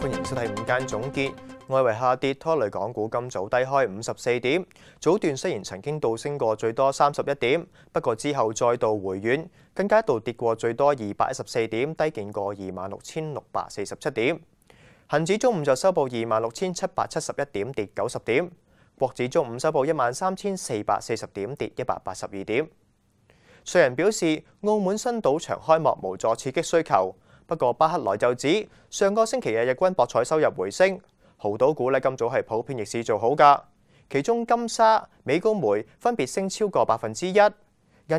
欢迎收睇午间总结。外围下跌拖累港股，今早低开五十四点。早段虽然曾经倒升过最多三十一点，不过之后再度回软，更加一度跌过最多二百一十四点，低见过二万六千六百四十七点。恒指中午就收报二万六千七百七十一点，跌九十点。国指中午收报一万三千四百四十点，跌一百八十二点。瑞人表示，澳門新賭場開幕無助刺激需求。不過，巴克萊就指上個星期日日均博彩收入回升，豪賭股咧今早係普遍逆市做好噶。其中，金沙、美高梅分別升超過百分之一，人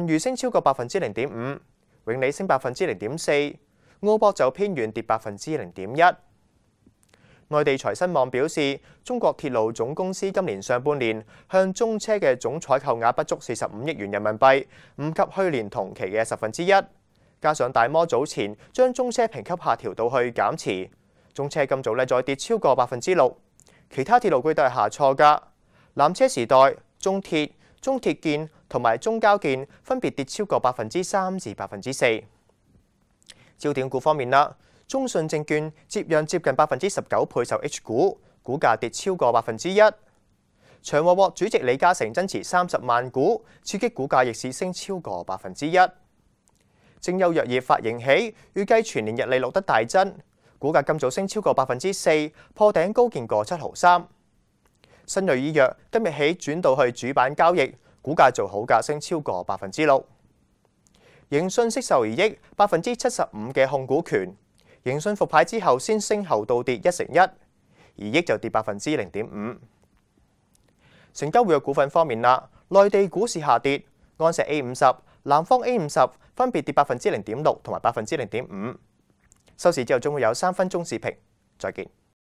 魚升超過百分之零點五，永利升百分之零點四，澳博就偏軟跌百分之零點一。內地财新网表示，中国铁路总公司今年上半年向中车嘅总采购额不足四十五亿元人民币，唔及去年同期嘅十分之一。加上大摩早前将中车评级下调到去减持，中车今早咧再跌超过百分之六。其他铁路股都系下挫噶，南车时代、中铁、中铁建同埋中交建分别跌超过百分之三至百分之四。焦点股方面啦。中信证券接让接近百分之十九配售 H 股，股价跌超过百分之一。长和获主席李嘉诚增持三十万股，刺激股价逆市升超过百分之一。正有药业发型起，预计全年日利录得大增，股价今早升超过百分之四，破顶高见过七毫三。新瑞医药今日起转到去主板交易，股价做好价升超过百分之六，盈讯息售而益，百分之七十五嘅控股权。永信复牌之后，先升后到跌一成一，而益就跌百分之零点五。成交活跃股份方面啦，内地股市下跌，安石 A 五十、南方 A 五十分别跌百分之零点六同埋百分之零点五。收市之后，仲会有三分钟视频，再见。